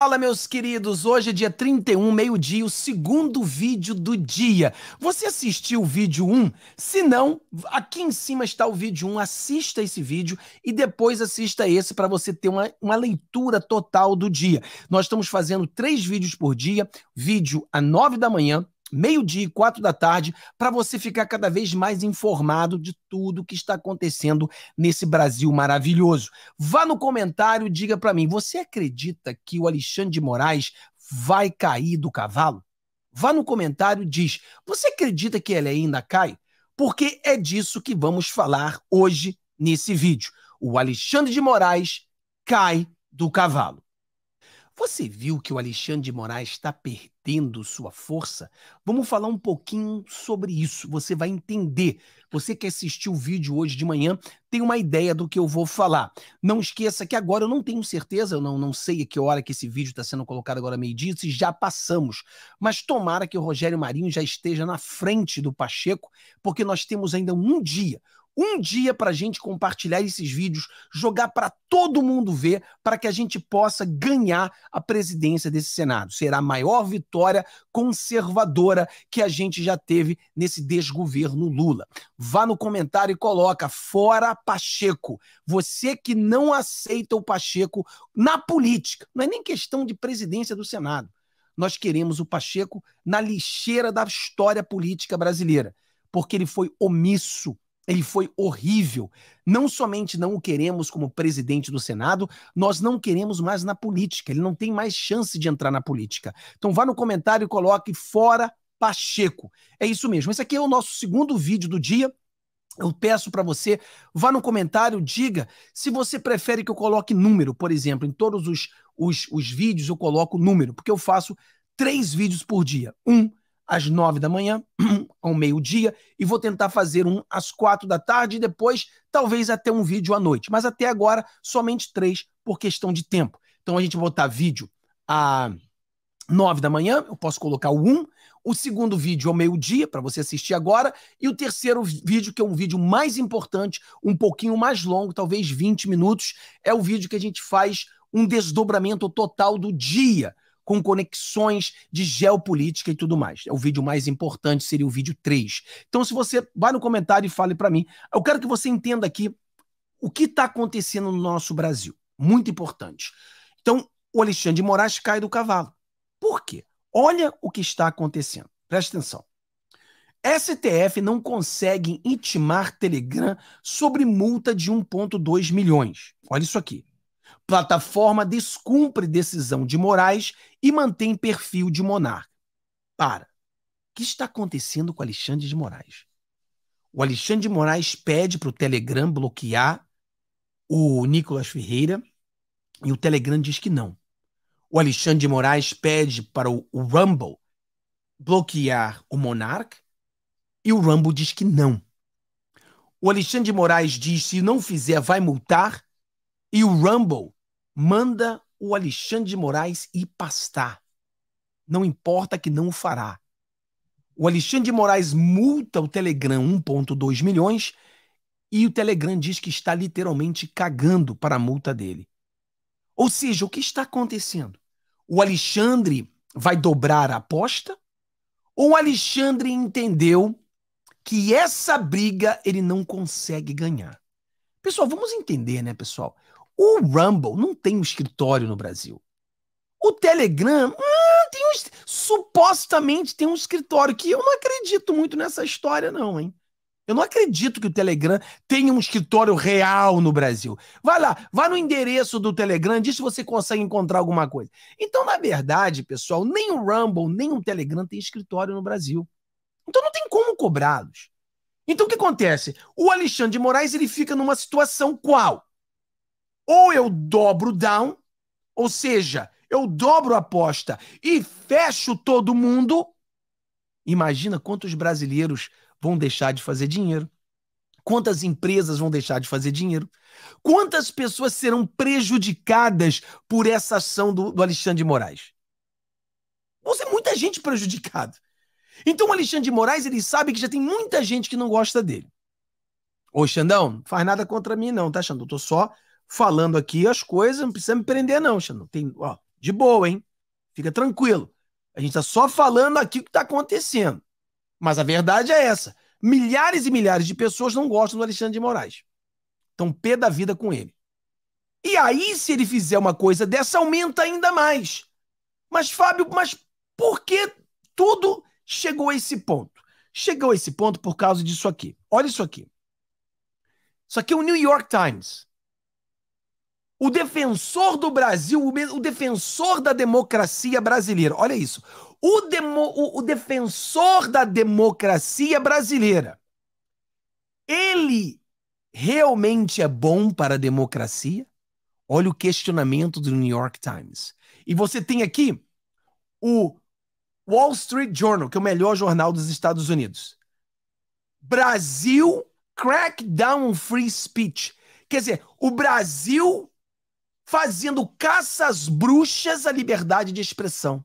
Fala, meus queridos! Hoje é dia 31, meio-dia, o segundo vídeo do dia. Você assistiu o vídeo 1? Se não, aqui em cima está o vídeo 1. Assista esse vídeo e depois assista esse para você ter uma, uma leitura total do dia. Nós estamos fazendo três vídeos por dia: vídeo às 9 da manhã, meio-dia e quatro da tarde, para você ficar cada vez mais informado de tudo que está acontecendo nesse Brasil maravilhoso. Vá no comentário, diga para mim, você acredita que o Alexandre de Moraes vai cair do cavalo? Vá no comentário e diz, você acredita que ele ainda cai? Porque é disso que vamos falar hoje nesse vídeo. O Alexandre de Moraes cai do cavalo. Você viu que o Alexandre de Moraes está perdendo sua força? Vamos falar um pouquinho sobre isso. Você vai entender. Você que assistiu o vídeo hoje de manhã tem uma ideia do que eu vou falar. Não esqueça que agora eu não tenho certeza, eu não, não sei a que hora que esse vídeo está sendo colocado agora meio-dia, se já passamos. Mas tomara que o Rogério Marinho já esteja na frente do Pacheco, porque nós temos ainda um dia, um dia para a gente compartilhar esses vídeos, jogar para todo mundo ver, para que a gente possa ganhar a presidência desse Senado. Será a maior vitória conservadora que a gente já teve nesse desgoverno Lula. Vá no comentário e coloca fora Pacheco. Você que não aceita o Pacheco na política, não é nem questão de presidência do Senado. Nós queremos o Pacheco na lixeira da história política brasileira, porque ele foi omisso ele foi horrível. Não somente não o queremos como presidente do Senado, nós não queremos mais na política. Ele não tem mais chance de entrar na política. Então vá no comentário e coloque fora Pacheco. É isso mesmo. Esse aqui é o nosso segundo vídeo do dia. Eu peço para você, vá no comentário, diga se você prefere que eu coloque número, por exemplo, em todos os, os, os vídeos eu coloco número, porque eu faço três vídeos por dia. Um às nove da manhã, ao meio-dia e vou tentar fazer um às quatro da tarde e depois talvez até um vídeo à noite. Mas até agora, somente três por questão de tempo. Então a gente botar vídeo a. 9 da manhã, eu posso colocar o 1, o segundo vídeo ao meio-dia, para você assistir agora, e o terceiro vídeo, que é um vídeo mais importante, um pouquinho mais longo, talvez 20 minutos, é o vídeo que a gente faz um desdobramento total do dia com conexões de geopolítica e tudo mais. o vídeo mais importante, seria o vídeo 3. Então, se você vai no comentário e fale para mim, eu quero que você entenda aqui o que está acontecendo no nosso Brasil. Muito importante. Então, o Alexandre de Moraes cai do cavalo. Por quê? Olha o que está acontecendo. Presta atenção. STF não consegue intimar Telegram sobre multa de 1,2 milhões. Olha isso aqui. Plataforma descumpre decisão de Moraes e mantém perfil de monarca. Para. O que está acontecendo com Alexandre de Moraes? O Alexandre de Moraes pede para o Telegram bloquear o Nicolas Ferreira e o Telegram diz que não. O Alexandre de Moraes pede para o, Rumble bloquear o Monark e o Rumble diz que não. O Alexandre de Moraes diz que se não fizer vai multar e o Rumble Manda o Alexandre de Moraes ir pastar. Não importa que não o fará. O Alexandre de Moraes multa o Telegram 1,2 milhões e o Telegram diz que está literalmente cagando para a multa dele. Ou seja, o que está acontecendo? O Alexandre vai dobrar a aposta? Ou o Alexandre entendeu que essa briga ele não consegue ganhar? Pessoal, vamos entender, né, pessoal? O Rumble não tem um escritório no Brasil. O Telegram hum, tem um, supostamente tem um escritório, que eu não acredito muito nessa história, não, hein? Eu não acredito que o Telegram tenha um escritório real no Brasil. Vai lá, vai no endereço do Telegram, diz se você consegue encontrar alguma coisa. Então, na verdade, pessoal, nem o Rumble, nem o Telegram tem escritório no Brasil. Então não tem como cobrá-los. Então o que acontece? O Alexandre de Moraes ele fica numa situação qual? Ou eu dobro down, ou seja, eu dobro a aposta e fecho todo mundo. Imagina quantos brasileiros vão deixar de fazer dinheiro. Quantas empresas vão deixar de fazer dinheiro? Quantas pessoas serão prejudicadas por essa ação do, do Alexandre de Moraes? Vão ser muita gente prejudicada. Então o Alexandre de Moraes ele sabe que já tem muita gente que não gosta dele. Ô, Xandão, faz nada contra mim, não, tá, Xandão? Eu tô só falando aqui as coisas, não precisa me prender, não, Xandão. Tem, ó, de boa, hein? Fica tranquilo. A gente está só falando aqui o que está acontecendo. Mas a verdade é essa: milhares e milhares de pessoas não gostam do Alexandre de Moraes. Estão pé da vida com ele. E aí, se ele fizer uma coisa dessa, aumenta ainda mais. Mas, Fábio, mas por que tudo chegou a esse ponto? Chegou a esse ponto por causa disso aqui. Olha isso aqui. Isso aqui é o New York Times o defensor do Brasil, o, defensor da democracia brasileira. Olha isso. O, demo, o, o defensor da democracia brasileira. Ele realmente é bom para a democracia? Olha o questionamento do New York Times. E você tem aqui o Wall Street Journal, que é o melhor jornal dos Estados Unidos. Brasil crackdown free speech. Quer dizer, o Brasil fazendo caças bruxas à liberdade de expressão.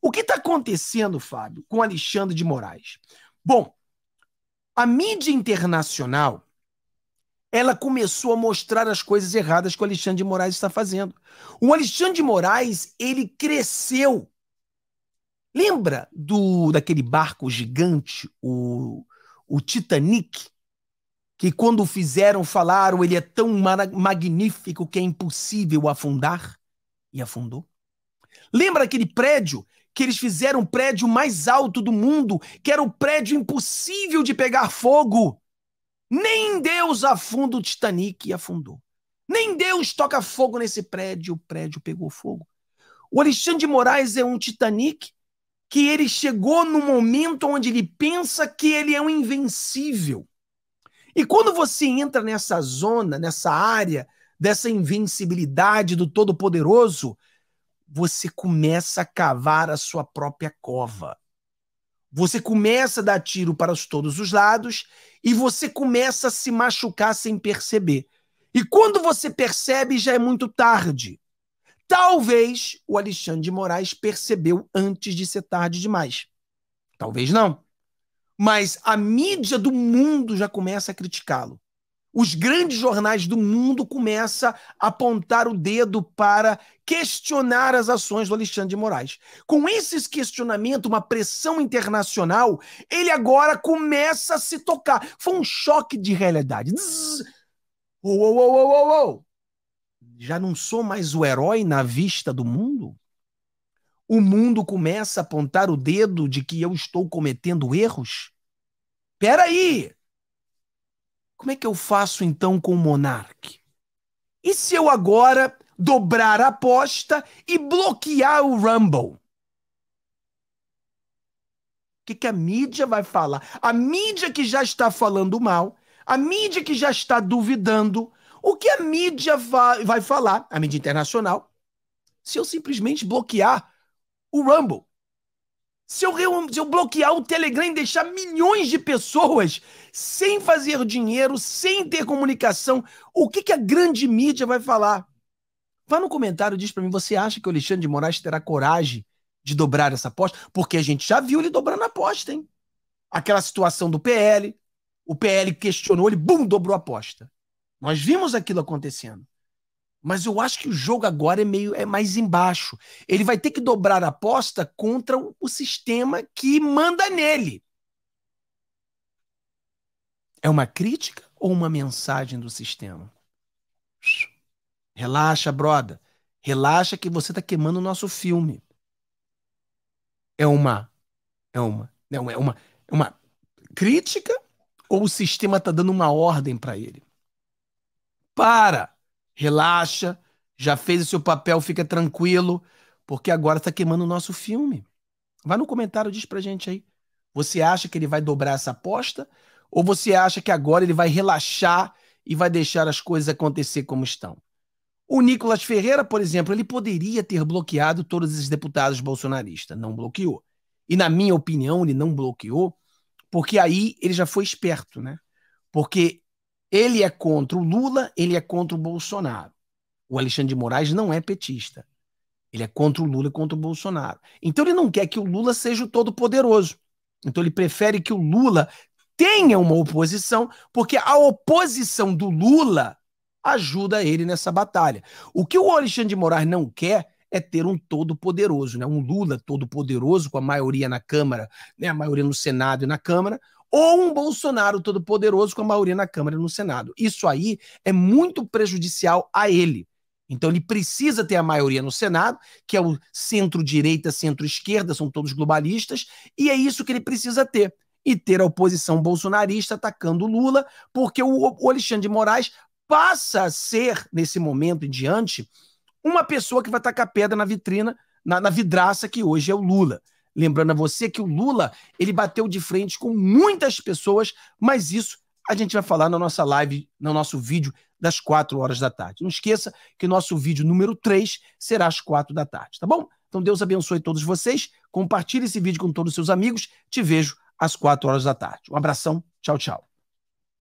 O que está acontecendo, Fábio, com Alexandre de Moraes? Bom, a mídia internacional ela começou a mostrar as coisas erradas que o Alexandre de Moraes está fazendo. O Alexandre de Moraes, ele cresceu. Lembra do daquele barco gigante, o, o Titanic, que quando fizeram falaram, ele é tão magnífico que é impossível afundar, e afundou? Lembra aquele prédio que eles fizeram o prédio mais alto do mundo, que era o prédio impossível de pegar fogo? Nem Deus afunda o Titanic e afundou. Nem Deus toca fogo nesse prédio, o prédio pegou fogo. O Alexandre de Moraes é um Titanic que ele chegou no momento onde ele pensa que ele é um invencível e quando você entra nessa zona, nessa área dessa invencibilidade do Todo-Poderoso, você começa a cavar a sua própria cova. Você começa a dar tiro para todos os lados e você começa a se machucar sem perceber. E quando você percebe, já é muito tarde. Talvez o Alexandre de Moraes percebeu antes de ser tarde demais. Talvez não mas a mídia do mundo já começa a criticá-lo. Os grandes jornais do mundo começam a apontar o dedo para questionar as ações do Alexandre de Moraes. Com esses questionamentos, uma pressão internacional, ele agora começa a se tocar. Foi um choque de realidade. Zzz. Uou, uou, uou, uou, uou. Já não sou mais o herói na vista do mundo? o mundo começa a apontar o dedo de que eu estou cometendo erros? Peraí! Como é que eu faço então com o monarque? E se eu agora dobrar a aposta e bloquear o Rumble? O que, que a mídia vai falar? A mídia que já está falando mal, a mídia que já está duvidando, o que a mídia vai falar, a mídia internacional, se eu simplesmente bloquear o Rumble. Se eu, se eu bloquear o Telegram e deixar milhões de pessoas sem fazer dinheiro, sem ter comunicação, o que, que a grande mídia vai falar? Vá no comentário e diz para mim, você acha que o Alexandre de Moraes terá coragem de dobrar essa aposta? Porque a gente já viu ele dobrando a aposta, hein? Aquela situação do PL, o PL questionou ele, bum, dobrou a aposta. Nós vimos aquilo acontecendo. Mas eu acho que o jogo agora é meio é mais embaixo. Ele vai ter que dobrar a aposta contra o, sistema que manda nele. É uma crítica ou uma mensagem do sistema? Relaxa, broda. Relaxa que você está queimando o nosso filme. É uma é uma não é, é uma, é uma crítica ou o sistema está dando uma ordem para ele? Para! relaxa, já fez o seu papel, fica tranquilo, porque agora está queimando o nosso filme. Vai no comentário, diz pra gente aí. Você acha que ele vai dobrar essa aposta? Ou você acha que agora ele vai relaxar e vai deixar as coisas acontecer como estão? O Nicolas Ferreira, por exemplo, ele poderia ter bloqueado todos esses deputados bolsonaristas. Não bloqueou. E, na minha opinião, ele não bloqueou, porque aí ele já foi esperto, né? Porque ele é contra o Lula, ele é contra o Bolsonaro. O Alexandre de Moraes não é petista. Ele é contra o Lula e contra o Bolsonaro. Então ele não quer que o Lula seja o todo-poderoso. Então ele prefere que o Lula tenha uma oposição, porque a oposição do Lula ajuda ele nessa batalha. O que o Alexandre de Moraes não quer é ter um todo-poderoso, né? um Lula todo-poderoso, com a maioria na Câmara, né? a maioria no Senado e na Câmara, ou um Bolsonaro todo-poderoso com a maioria na Câmara e no Senado. Isso aí é muito prejudicial a ele. Então ele precisa ter a maioria no Senado, que é o centro-direita, centro-esquerda, são todos globalistas, e é isso que ele precisa ter. E ter a oposição bolsonarista atacando Lula, porque o Alexandre de Moraes passa a ser, nesse momento em diante, uma pessoa que vai tacar pedra na vitrina, na, na vidraça que hoje é o Lula. Lembrando a você que o Lula, ele bateu de frente com muitas pessoas, mas isso a gente vai falar na nossa live, no nosso vídeo das 4 horas da tarde. Não esqueça que nosso vídeo número 3 será às 4 da tarde, tá bom? Então Deus abençoe todos vocês, compartilhe esse vídeo com todos os seus amigos. Te vejo às 4 horas da tarde. Um abração, tchau, tchau.